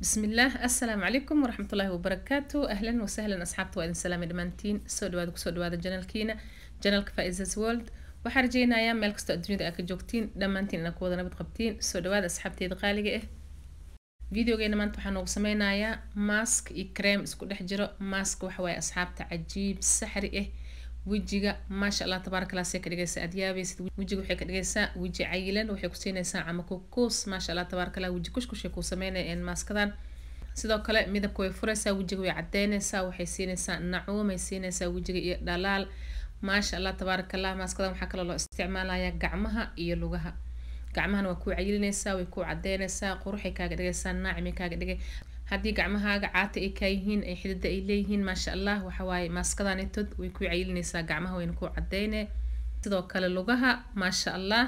بسم الله السلام عليكم ورحمة الله وبركاته أهلا وسهلا أصحابتي وإذن سلام دمانتين سو دوادا كسو دوادا جنالكينا جنالك فائزز وولد waxaa rajeynayaa meel kastoo adduunyada aa ka joogtiin dhammaantiin ina kuwada nabad qabtiin soo dhawaada asxaabteeda qaaliga ah videogeena maanta waxaa noogu sameynayaa maask iyo kareem isku dhex jiro maask waxawaaye asxaabta cajiib saxri ah wejiga maasha allah tabaarakalas ka dhigaysa aad yaabaysid wejiga waxay ka dhigaysaa weji cayilan waxay ku siinaysaa cama kokoos maasha allah tabaarakala weji kushkushay kuu sameynaya maskadan sidoo kale midabka way furaysaa wejiga way cadeynaysaa waxay siinaysaa nacuum siinaysaa wejiga iyo dhalaal maasha allah tabaarakallah maaskadan waxaa kaloo loo isticmaalayaa gacmaha iyo lugaha gacmahana waa kuu cayilinaysaa way kuu cadeynaysaa quruxay kaaga dhigaysaa naacimay kaaga dhigay haddii gacmahaaga caata ay kaa yihiin ay xidada ay leeyihiin maasha allah waxawaaye maaskadanitod way ku cayilinaysaa gacmaha wayna ku cadeyne sidoo kale lugaha maasha allah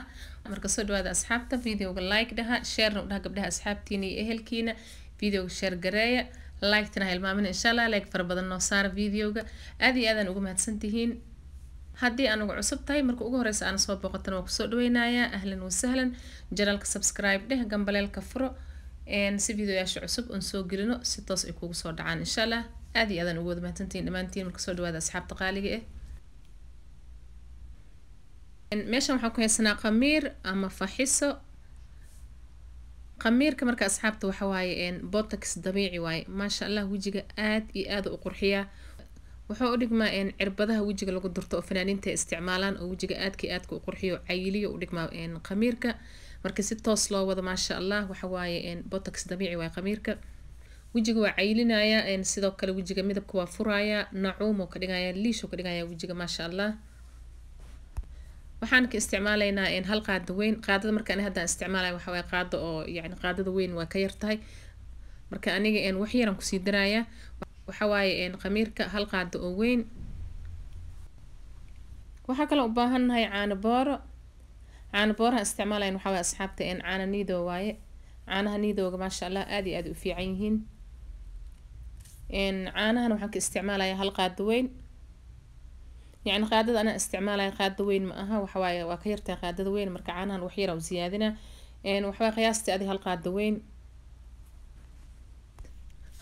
marka soo dhawaada asxaabta videoga like dhaha sheerna udhaha gabdhaha asxaabtiina iyo ehelkiina videoga sheer gareeya liketana ha ilmaamina insha allah like fara badan noo saara videoga aad iyo aadaan uga mahadsantihiin haddii anugu cusub tahay marka ugu horeysa aan soo booqotana waa kusoo dhaweynayaa ahlan wasahlan janaalka subscribe dheh gambaleelka furo si videoyaasha cusub oon soo gelino si toos ay kugu soo dhacaan insha allah aad iyo aadaan ugu wada mahadsantihiin dhammaantiin marka soo dhawaada asxaabta qaaliga eh meeshan waxaan ku haysanaa qamiir ama faxiso qamiirka marka asxaabta waxa waaye botox dabiici waaye maasha allah wejiga aad iyo aada u qurxiyaa wuxuu u dhigmaa cirbadaha wejiga lagu durto oo fanaaniinta isticmaalaan oo wejiga aadka aadka u qurxiyo cayiliyo u dhigmaa qamiirka marka si toos loo wado maasha allah waxawaaye botox dabiici waay qamiirka wejiga waa caylinaya sidoo kale wejiga midabka waa furaya nacuumo ka dhigaya liisho ka dhigaya wejiga maasha allah waxaan ka isticmaalaynaa hal qaado weyn qaadada marka markaan haddaan isticmaalaya waxawaay qaado oo yani qaadada weyn waa ka yartahay marka aniga wax yaran kusii daraya waxawaaye qamiirka hal qaado oo weyn waxaa kaloo u baahannahay caano booro caana boora isticmaalayan waxaa waay asxaabta een caana niido waaye caanaha niidooga maasha allah aad iyo aad u fiican yihiin caanahan waxaan ka isticmaalayaa hal qaado weyn yacni qaadada anaa isticmaalaya qaadada weyn ma aha waxawaaye waa ka yartaa qaadada weyn marka caanahan wax yaraa u siyaadina waxawaaye qiyaastii adi hal qaada weyn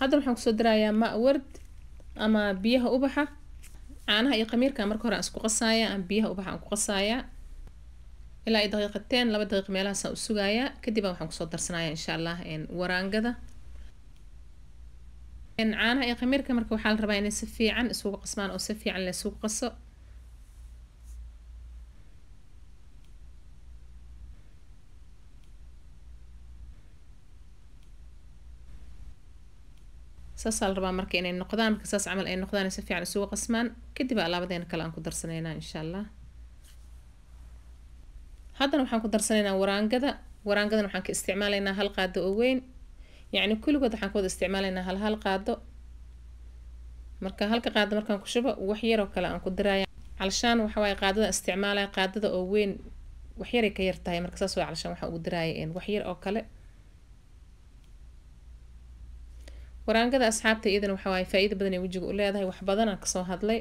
haddan waxaan kusoo darayaa ma ward ama biyaha ubaxa caanaha iyo khamiirka marka hore aan isku qasaaya ama biyaha ubaxa aan ku qasaaya ilaa ay daqiiqateen laba daqiiq meelahaasaan u sugayaa kadib waxaan kusoo darsanaya insha allah waraangada caanaha iyo khamiirka marka waxaa la rabaa inay si fiican isugu qasmaan oo si fiican laysugu qaso saasaa la rabaa marka inay noqdaan marka saas camal ay noqdaan si fiican isugu qasmaan kadib alaabadeena kale aan ku darsanaynaa insha allah haddana waxaan ku darsanaynaa waraangada waraangadan waxaan ka isticmaalaynaa hal qaado oo weyn yacni kulligood waxaan ku wada isticmaalaynaa hal hal qaado marka halka qaado markaan ku shubo wax yaroo kale aan ku diraaya calshaan waxa waaye qaadada isticmaalaya qaadada oo weyn wax yaray ka yartahay tahay marka saas waa calshaan waxaan ugu diraaya wax yar oo kale waraangada asxaabta iyadana waxa waaye faa-iida badan ee wejiga u leedahay wax badan kasoo hadlay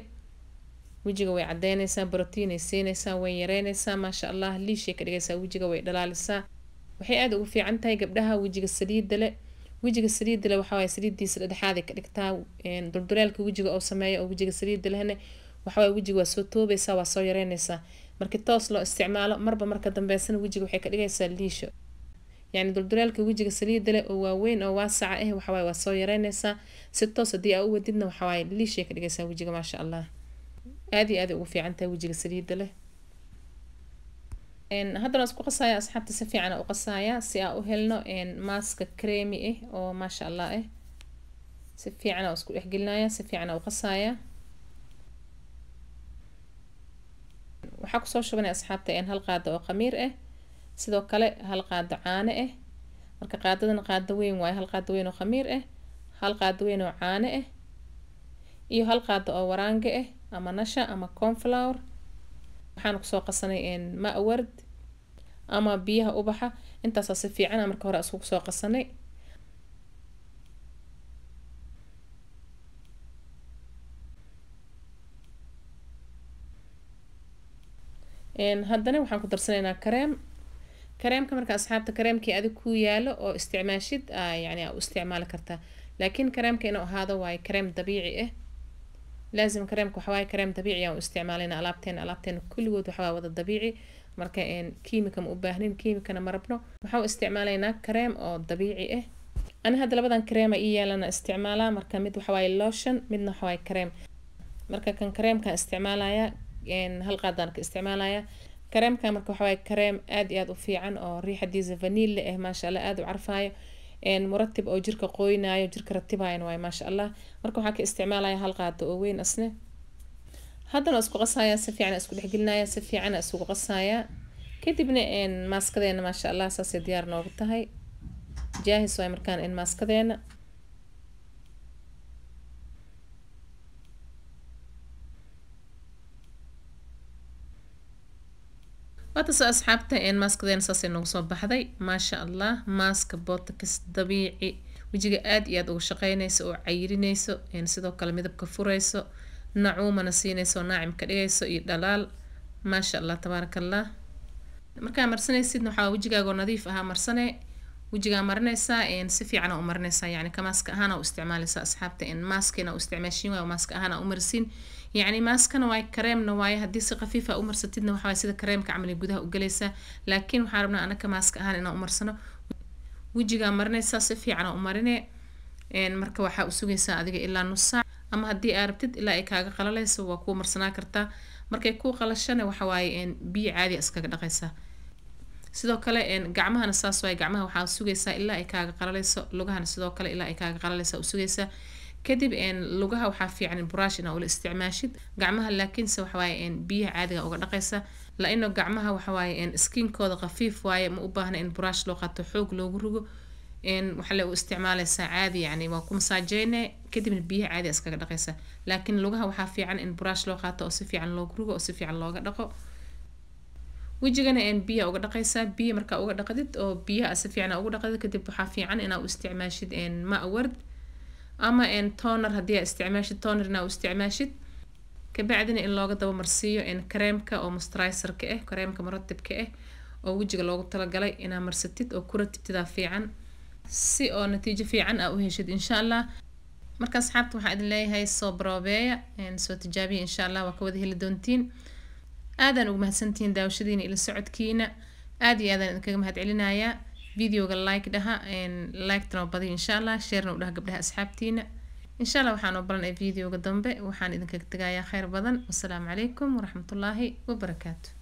wejiga way cadeyneysaa brotiinay siineysaa way yareyneysaa maasha allah liishay ka dhigaysaa wejiga way dhalaalisaa waxay aada ugu fiican tahay gabdhaha wejiga saliida le wejiga saliida le waxawaay saliidiisa dhexaaday ka dhigtaa dulduleelka wejiga oo sameeya oo wejiga saliida lehne wejiga waa soo toobaysaa waa soo yareyneysaa marki toos loo isticmaalo marba marka dambeysana wejiga waxay ka dhigaysaa liisho yacni dulduleelka wejiga saliida oo waaweyn oo waasaca ah eh, waxawaaye waa soo yareyneysaa si toos haddii aa u wadidna waxawaaye liishay ka dhigaysaa wejiga maasha allah aada iyo aada ugu fiican tahay wejiga saliidda leh haddana isku qasaaya asxaabta si fiican u qasaaya si aa u helno maaska cremi ah eh, oo maasha allah eh. ah si fiican isku dhexgelinaya si fiican u qasaaya waxaa kusoo shubanaya asxaabta hal qaada oo qamiir ah eh. sidoo kale hal qaado caano ah marka qaadadan qaada weyn waayo hal qaada weyn oo khamiir ah hal qaada weyn oo caano ah iyo hal qaada oo waraanga ah ama nasha ama conflower waxaan kusoo qasanay ma award ama biyaha ubaxa intaasaa si fiicana marka hore iskugu soo qasanay haddana waxaan ku darsanaynaa kareem kareemka marka asxaabta kareemkii adig ku yaalo oo isticmaashid yani u isticmaali kartaa laakiin kareemka inuu ahaado waay kareem dabiici ah laazim kareemka waxawaay kareem dabiici aan u isticmaalana alaabteena alaabteena kulligood waxawaa wada dabiici marka kiimika ma u baahnin kiimikana ma rabno waxaan isticmaalaynaa kareem oo dabiici ah ana hadda labadan kareema ii yaalana isticmaalaa marka mid waxawaaye lotion midna waxawaaye kareem marka kan kareemkaan isticmaalaya hal qaadaan ka isticmaalaya kareemkan marka waxawaaye kareem aada iyo aada u fiican oo riixadiisa vanille ah maasha allah aada u carfaayo muratib oo jirka qooynayo jirka ratibayan waay maasha allah marka waxaa ka isticmaalaya hal qaado oo weyn asne haddana isku qasaya si fiican isku dhexgelinaya si fiican isugu qasaya kadibna maaskadeena maasha allah saasay diyaar noogu tahay jaahis waay markaan in maaskadeena atase asxaabta maaskadeen saas noogu soo baxday maasha allah maaska botakis dabiici wejiga aad iyo aad uga shaqeynayso oo cayirinayso sidoo kale midabka furayso nacuumana siinayso naacim ka dhigayso iyo dhalaal maasha allah tabaarak allah markaa marsanaysidna waxaa wejigaagoo nadiif ahaa marsane wejigaa marinaysaa si fiican u marinaysaa yani kamaaska ahaan u isticmaaleysa asxaabta maaskina u isticmaashiin waayo maaska ahaan u marisiin yacni maaskana waay kareemna waaye haddii si khafiifa u marsatidna waxaa sida kareemka camali gudaha u galaysaa laakiin waxaan rabnaa anaka maaska ahaan inaan u marsano wejigaa marinaysaa si fiicana u marine marka waxaa u sugaysaa adiga ilaa nus saac ama haddii aa rabtid ilaa ay kaaga qalalayso waa kuu marsanaa kartaa markay kuu qalashana waxawaaye biyo caadiya iskaga dhaqaysaa sidoo kale gacmahana saas waay gacmaha waxaa sugaysaa ilaa ay kaaga qalalayso lugahana sidoo kale ilaa ay kaaga qalalaysa u kadib lugaha waxaa fiican buraash inaa ula isticmaashid gacmaha laakiinse waxawaaye biyaha caadiga uga dhaqaysa la gacmaha waxawaaye skiinkooda khafiif waaye ma u baahna in buraash loo qaato xoog loogu rugo waxale u isticmaalaysaa caadi yani waa ku masaajeyne kadibna biyaha caadiga iskaga dhaqaysa laakiin lugaha waxaa fiican in buraash loo qaato oo si fiican loogu rugo oo si fiican looga dhaqo wejigana biya uga dhaqaysaa biya markaa uga dhaqdid oo biyaha si fiican uga dhaqdid kadib waxaa fiican inaa u isticmaashid een ama een toner haddii aa isticmaashid toner inaa u isticmaashid kabacdina in looga dabamarsiiyo een kareemka oo moisturizerka ah kareemka muratibka ah eh, oo wejiga loogu talagalay inaa marsatid oo ku ratibtidaa fiican si oo natiijo fiican aa u heshid insha allah marka asxaabta waxaa idin leeyahay soo baroobeeya soo tijaabiya insha allah waa ka wada heli doontiin aadaan uga mahadsantihiin daawashadiina ila socodkiina aad iyo aadaan idinkaga mahadcelinayaa videoga like dhaha liketana badi insha allah sheerna u dhaha gabdhaha asxaabtiina insha allah waxaan oo balanay videoga dambe waxaan idinkaga tegayaa kheyr badan wasalaamu calaykum waraxmatullaahi wabarakaatu